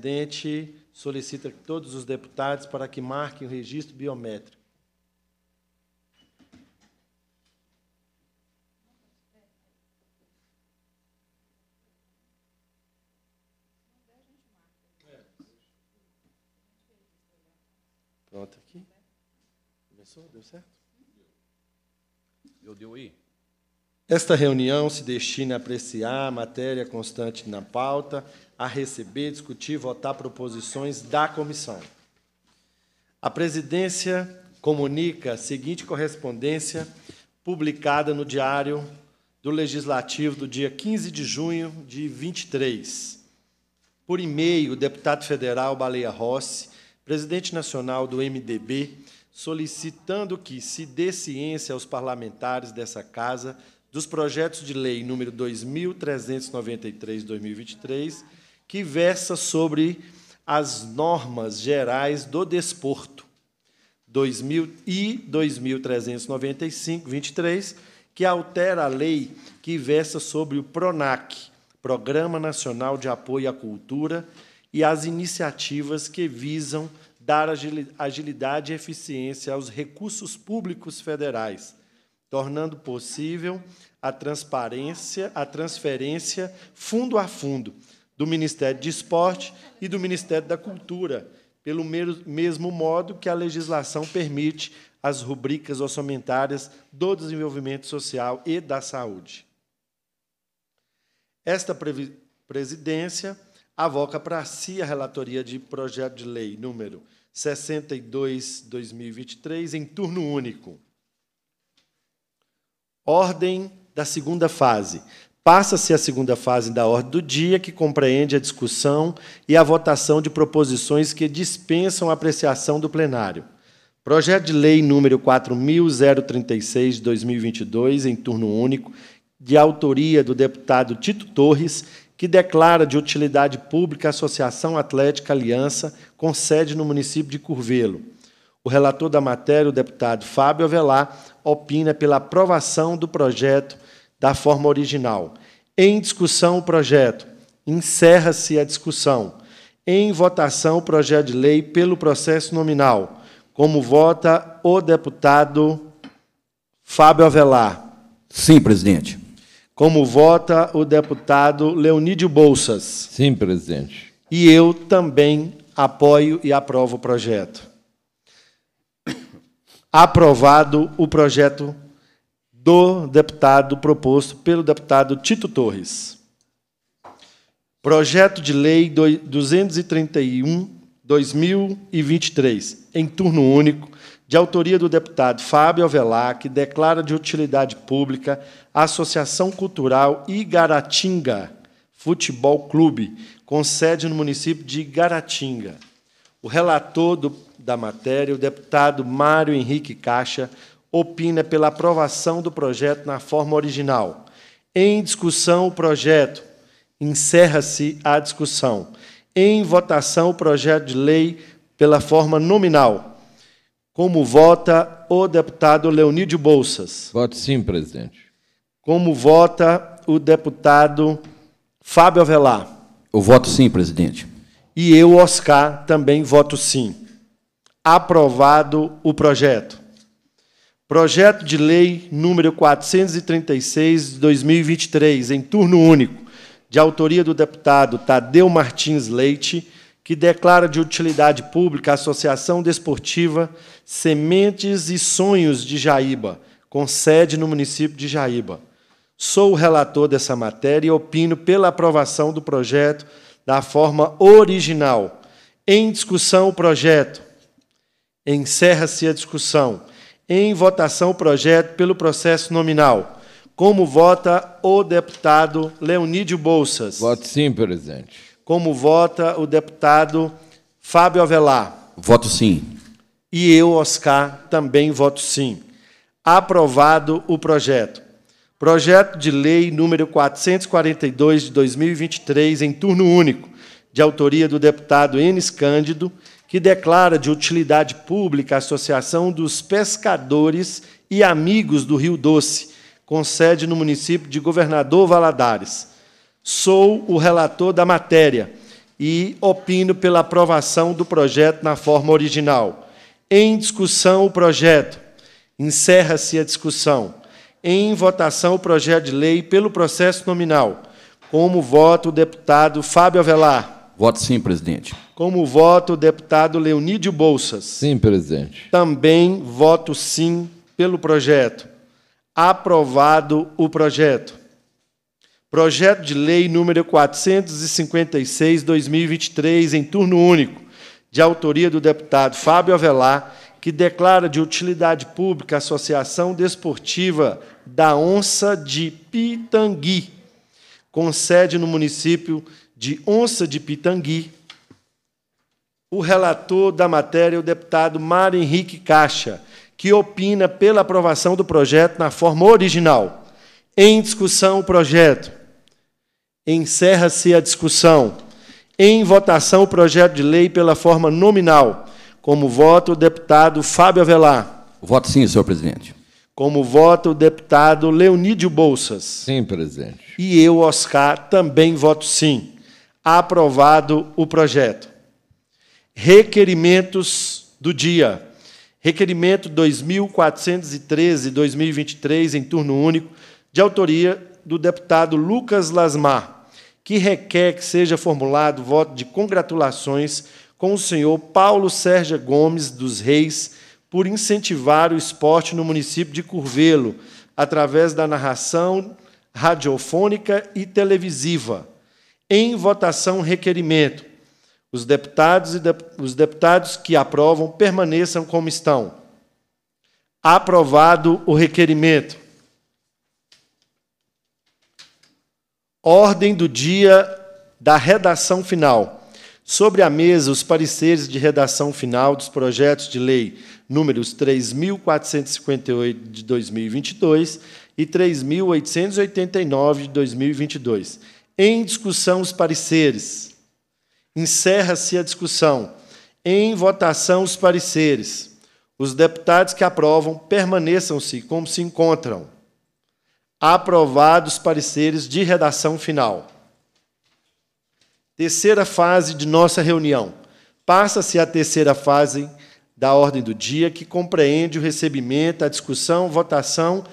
presidente solicita todos os deputados para que marquem o registro biométrico. Pronto aqui. Começou? Deu certo? Eu deu aí? Esta reunião se destina a apreciar a matéria constante na pauta, a receber, discutir e votar proposições da comissão. A presidência comunica a seguinte correspondência publicada no Diário do Legislativo do dia 15 de junho de 23. Por e-mail, o deputado federal Baleia Rossi, presidente nacional do MDB, solicitando que se dê ciência aos parlamentares dessa casa dos projetos de lei número 2393/2023, que versa sobre as normas gerais do desporto. 2000 e 2395/23, que altera a lei que versa sobre o Pronac, Programa Nacional de Apoio à Cultura, e as iniciativas que visam dar agilidade e eficiência aos recursos públicos federais tornando possível a transparência, a transferência fundo a fundo do Ministério de Esporte e do Ministério da Cultura, pelo mesmo modo que a legislação permite as rubricas orçamentárias do desenvolvimento social e da saúde. Esta presidência avoca para si a relatoria de projeto de lei número 62/2023 em turno único Ordem da segunda fase. Passa-se a segunda fase da ordem do dia, que compreende a discussão e a votação de proposições que dispensam a apreciação do plenário. Projeto de Lei número 4036 2022, em turno único, de autoria do deputado Tito Torres, que declara de utilidade pública a Associação Atlética Aliança, com sede no município de Curvelo o relator da matéria, o deputado Fábio Avelar, opina pela aprovação do projeto da forma original. Em discussão, o projeto. Encerra-se a discussão. Em votação, o projeto de lei pelo processo nominal. Como vota o deputado Fábio Avelar? Sim, presidente. Como vota o deputado Leonídio Bolsas? Sim, presidente. E eu também apoio e aprovo o projeto aprovado o projeto do deputado proposto pelo deputado Tito Torres. Projeto de Lei 231-2023, em turno único, de autoria do deputado Fábio Alvelar, declara de utilidade pública a Associação Cultural Igaratinga Futebol Clube, com sede no município de Igaratinga. O relator do da matéria, o deputado Mário Henrique Caixa opina pela aprovação do projeto na forma original. Em discussão, o projeto. Encerra-se a discussão. Em votação, o projeto de lei pela forma nominal. Como vota o deputado Leonídio Bolsas? Voto sim, presidente. Como vota o deputado Fábio Avelar? Eu voto sim, presidente. E eu, Oscar, também voto sim aprovado o projeto. Projeto de Lei número 436 de 2023, em turno único, de autoria do deputado Tadeu Martins Leite, que declara de utilidade pública a Associação Desportiva Sementes e Sonhos de Jaíba, com sede no município de Jaíba. Sou o relator dessa matéria e opino pela aprovação do projeto da forma original. Em discussão o projeto. Encerra-se a discussão. Em votação o projeto pelo processo nominal. Como vota o deputado Leonídio Bolsas? Voto sim, presidente. Como vota o deputado Fábio Avelar? Voto sim. E eu, Oscar, também voto sim. Aprovado o projeto. Projeto de Lei número 442 de 2023, em turno único, de autoria do deputado Enes Cândido, que declara de utilidade pública a Associação dos Pescadores e Amigos do Rio Doce, com sede no município de Governador Valadares. Sou o relator da matéria e opino pela aprovação do projeto na forma original. Em discussão, o projeto. Encerra-se a discussão. Em votação, o projeto de lei pelo processo nominal. Como voto o deputado Fábio Avelar. Voto sim, presidente. Como voto o deputado Leonídio Bolsas. Sim, presidente. Também voto sim pelo projeto. Aprovado o projeto. Projeto de lei número 456/2023 em turno único, de autoria do deputado Fábio Avelar, que declara de utilidade pública a Associação Desportiva da Onça de Pitangui, com sede no município de Onça de Pitangui. O relator da matéria é o deputado Mário Henrique Caixa, que opina pela aprovação do projeto na forma original. Em discussão o projeto. Encerra-se a discussão. Em votação o projeto de lei pela forma nominal. Como voto o deputado Fábio Avelar. Voto sim, senhor presidente. Como voto o deputado Leonídio Bolsas. Sim, presidente. E eu, Oscar, também voto sim aprovado o projeto. Requerimentos do dia. Requerimento 2413-2023, em turno único, de autoria do deputado Lucas Lasmar, que requer que seja formulado voto de congratulações com o senhor Paulo Sérgio Gomes dos Reis por incentivar o esporte no município de Curvelo, através da narração radiofônica e televisiva em votação requerimento. Os deputados e de, os deputados que aprovam permaneçam como estão. Aprovado o requerimento. Ordem do dia da redação final. Sobre a mesa, os pareceres de redação final dos projetos de lei números 3.458 de 2022 e 3.889 de 2022 em discussão, os pareceres. Encerra-se a discussão. Em votação, os pareceres. Os deputados que aprovam permaneçam-se como se encontram. Aprovados pareceres de redação final. Terceira fase de nossa reunião. Passa-se a terceira fase da ordem do dia, que compreende o recebimento, a discussão, votação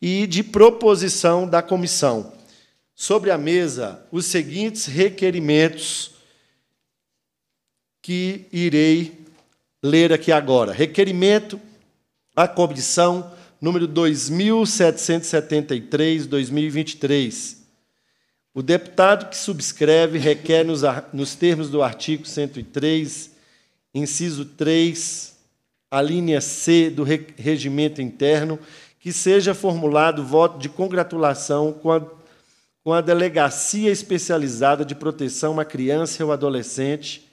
e de proposição da comissão sobre a mesa os seguintes requerimentos que irei ler aqui agora. Requerimento à comissão número 2773/2023. O deputado que subscreve requer nos, nos termos do artigo 103, inciso 3, a linha C do regimento interno, que seja formulado voto de congratulação quando com a Delegacia Especializada de Proteção à Criança e ao Adolescente,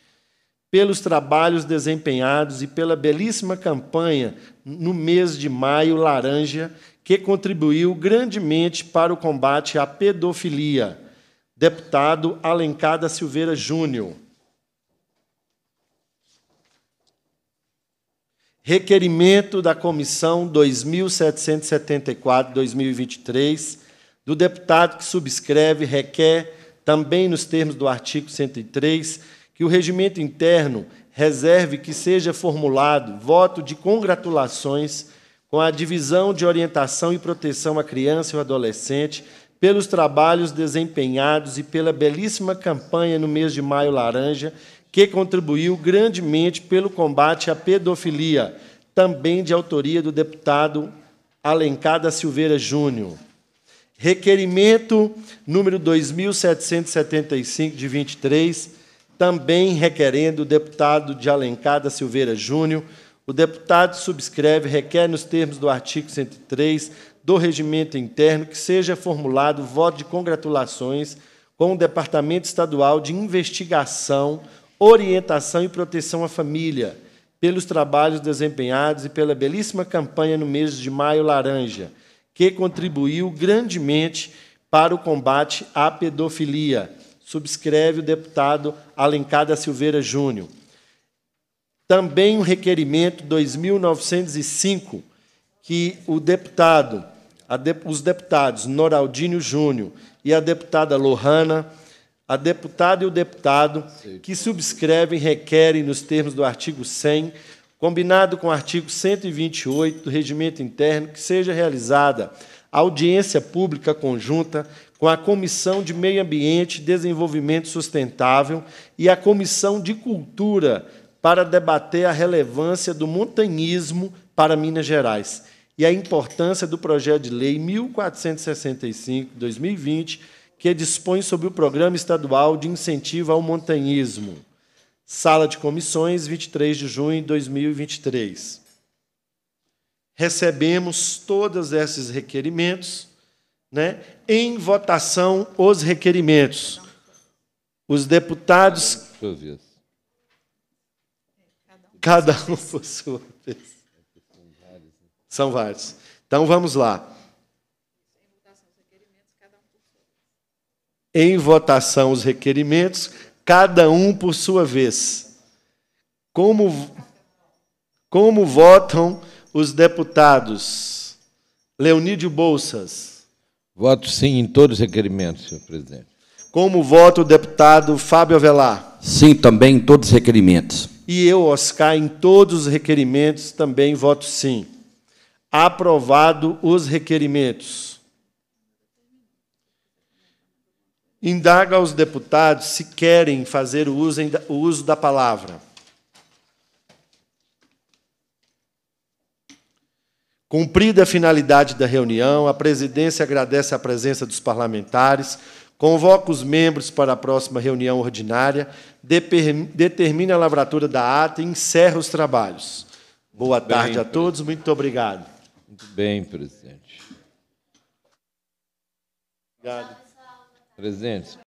pelos trabalhos desempenhados e pela belíssima campanha no mês de maio laranja, que contribuiu grandemente para o combate à pedofilia. Deputado Alencada Silveira Júnior. Requerimento da Comissão 2774-2023 do deputado que subscreve requer, também nos termos do artigo 103, que o regimento interno reserve que seja formulado voto de congratulações com a divisão de orientação e proteção à criança e ao adolescente pelos trabalhos desempenhados e pela belíssima campanha no mês de maio laranja, que contribuiu grandemente pelo combate à pedofilia, também de autoria do deputado Alencada Silveira Júnior. Requerimento número 2775 de 23, também requerendo o deputado de da Silveira Júnior. O deputado subscreve, requer nos termos do artigo 103 do regimento interno que seja formulado voto de congratulações com o Departamento Estadual de Investigação, Orientação e Proteção à Família pelos trabalhos desempenhados e pela belíssima campanha no mês de maio laranja que contribuiu grandemente para o combate à pedofilia. Subscreve o deputado Alencar da Silveira Júnior. Também o um requerimento 2905, que o deputado, de, os deputados Noraldinho Júnior e a deputada Lohana, a deputada e o deputado que subscrevem requerem, nos termos do artigo 100 combinado com o artigo 128 do Regimento Interno, que seja realizada audiência pública conjunta com a Comissão de Meio Ambiente e Desenvolvimento Sustentável e a Comissão de Cultura para debater a relevância do montanhismo para Minas Gerais e a importância do projeto de lei 1465/2020 que dispõe sobre o Programa Estadual de Incentivo ao Montanhismo. Sala de Comissões, 23 de junho de 2023. Recebemos todos esses requerimentos, né? Em votação os requerimentos. Os deputados Cada um por sua vez. São vários. Então vamos lá. Em votação os requerimentos, cada um por sua vez. Como, como votam os deputados? Leonídio Bolsas. Voto sim em todos os requerimentos, senhor presidente. Como vota o deputado Fábio Avelar? Sim, também em todos os requerimentos. E eu, Oscar, em todos os requerimentos também voto sim. Aprovado os requerimentos. Indaga aos deputados se querem fazer o uso, o uso da palavra. Cumprida a finalidade da reunião, a presidência agradece a presença dos parlamentares, convoca os membros para a próxima reunião ordinária, determina a lavratura da ata e encerra os trabalhos. Boa muito tarde bem, a todos, muito obrigado. Muito bem, presidente. Obrigado. Presidente,